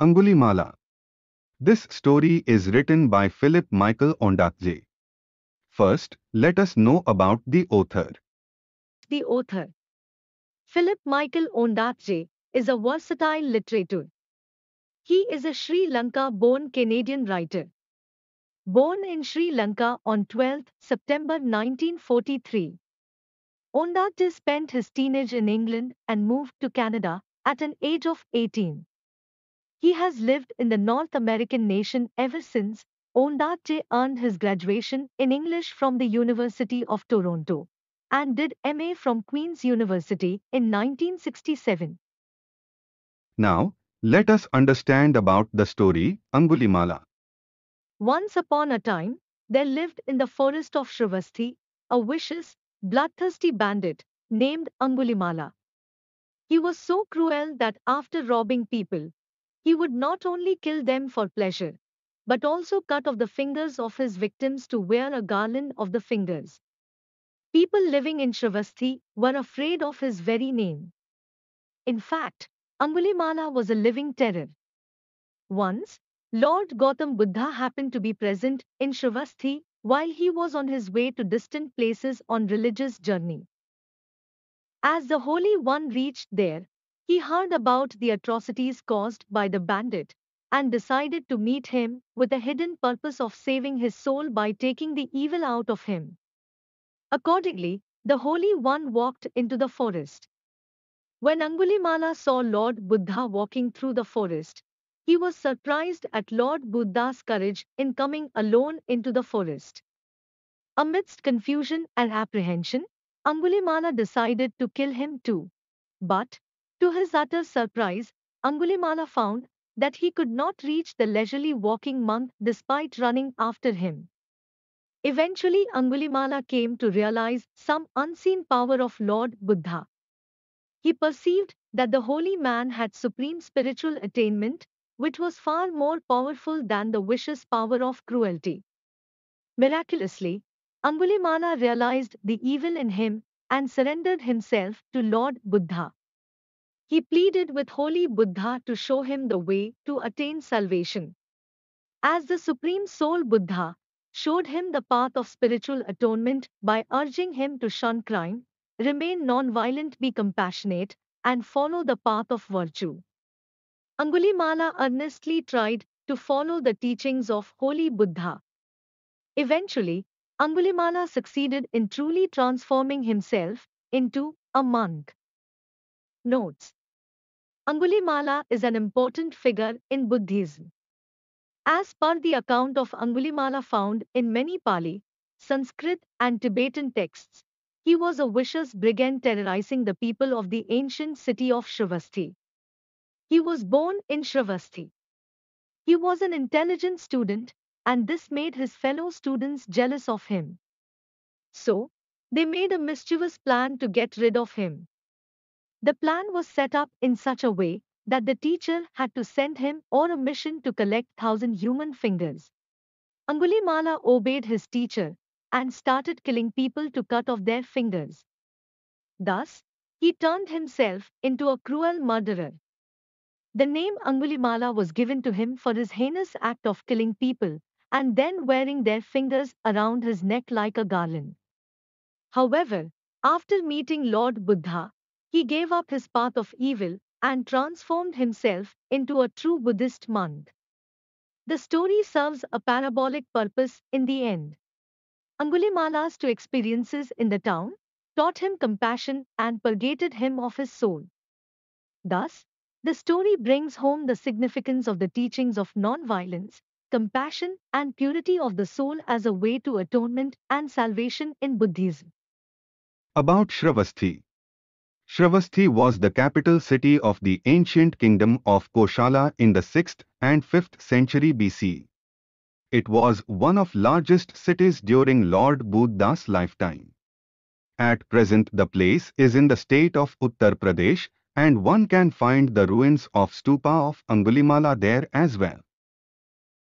Angulimala. This story is written by Philip Michael Ondakje. First, let us know about the author. The author Philip Michael Ondakje is a versatile literator. He is a Sri Lanka-born Canadian writer. Born in Sri Lanka on 12 September 1943, Ondakje spent his teenage in England and moved to Canada at an age of 18. He has lived in the North American nation ever since Ondaatje earned his graduation in English from the University of Toronto and did MA from Queen's University in 1967. Now, let us understand about the story Angulimala. Once upon a time, there lived in the forest of Shrivasti a vicious, bloodthirsty bandit named Angulimala. He was so cruel that after robbing people, he would not only kill them for pleasure, but also cut off the fingers of his victims to wear a garland of the fingers. People living in Shravasti were afraid of his very name. In fact, Angulimala was a living terror. Once, Lord Gautam Buddha happened to be present in Shravasti while he was on his way to distant places on religious journey. As the Holy One reached there, he heard about the atrocities caused by the bandit and decided to meet him with the hidden purpose of saving his soul by taking the evil out of him. Accordingly, the Holy One walked into the forest. When Angulimala saw Lord Buddha walking through the forest, he was surprised at Lord Buddha's courage in coming alone into the forest. Amidst confusion and apprehension, Angulimala decided to kill him too. But, to his utter surprise, Angulimala found that he could not reach the leisurely walking monk despite running after him. Eventually Angulimala came to realize some unseen power of Lord Buddha. He perceived that the holy man had supreme spiritual attainment, which was far more powerful than the vicious power of cruelty. Miraculously, Angulimala realized the evil in him and surrendered himself to Lord Buddha. He pleaded with Holy Buddha to show him the way to attain salvation. As the Supreme Soul Buddha showed him the path of spiritual atonement by urging him to shun crime, remain non-violent, be compassionate, and follow the path of virtue. Angulimala earnestly tried to follow the teachings of Holy Buddha. Eventually, Angulimala succeeded in truly transforming himself into a monk. Notes Angulimala is an important figure in Buddhism. As per the account of Angulimala found in many Pali, Sanskrit, and Tibetan texts, he was a vicious brigand terrorizing the people of the ancient city of Shravasti. He was born in Shravasti. He was an intelligent student, and this made his fellow students jealous of him. So, they made a mischievous plan to get rid of him. The plan was set up in such a way that the teacher had to send him on a mission to collect thousand human fingers. Angulimala obeyed his teacher and started killing people to cut off their fingers. Thus, he turned himself into a cruel murderer. The name Angulimala was given to him for his heinous act of killing people and then wearing their fingers around his neck like a garland. However, after meeting Lord Buddha, he gave up his path of evil and transformed himself into a true Buddhist monk. The story serves a parabolic purpose in the end. Angulimala's two experiences in the town taught him compassion and purgated him of his soul. Thus, the story brings home the significance of the teachings of non-violence, compassion and purity of the soul as a way to atonement and salvation in Buddhism. About Shravasti Shravasti was the capital city of the ancient kingdom of Koshala in the 6th and 5th century BC. It was one of largest cities during Lord Buddha's lifetime. At present the place is in the state of Uttar Pradesh and one can find the ruins of stupa of Angulimala there as well.